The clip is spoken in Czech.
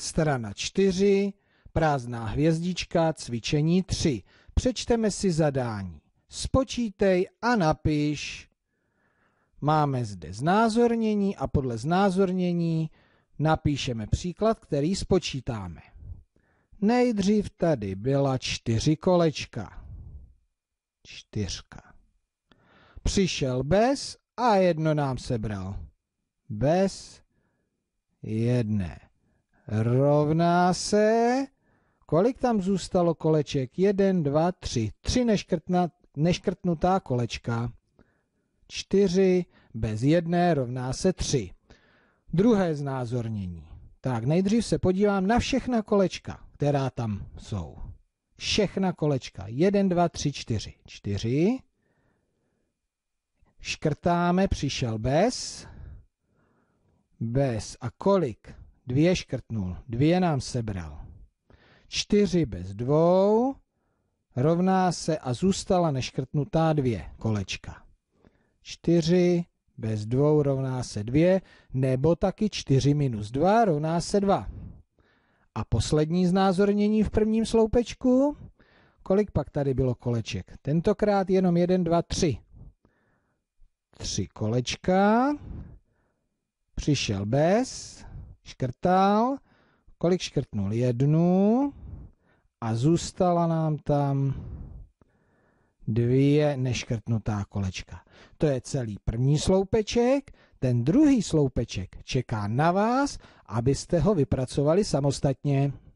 strana 4, prázdná hvězdička, cvičení 3. Přečteme si zadání. Spočítej a napiš. Máme zde znázornění a podle znázornění napíšeme příklad, který spočítáme. Nejdřív tady byla čtyři kolečka. Čtyřka. Přišel bez a jedno nám sebral. Bez jedné rovná se, kolik tam zůstalo koleček? 1, 2, 3. 3 neškrtnutá kolečka. 4 bez 1 rovná se 3. Druhé znázornění. Tak nejdřív se podívám na všechna kolečka, která tam jsou. Všechna kolečka. 1, 2, 3, 4. 4. Škrtáme, přišel bez. Bez. A kolik? Dvě škrtnul, dvě nám sebral. Čtyři bez dvou rovná se a zůstala neškrtnutá dvě kolečka. Čtyři bez dvou rovná se dvě, nebo taky čtyři minus dva rovná se dva. A poslední znázornění v prvním sloupečku. Kolik pak tady bylo koleček? Tentokrát jenom jeden, dva, tři. Tři kolečka. Přišel bez škrtal, kolik škrtnul? Jednu a zůstala nám tam dvě neškrtnutá kolečka. To je celý první sloupeček, ten druhý sloupeček čeká na vás, abyste ho vypracovali samostatně.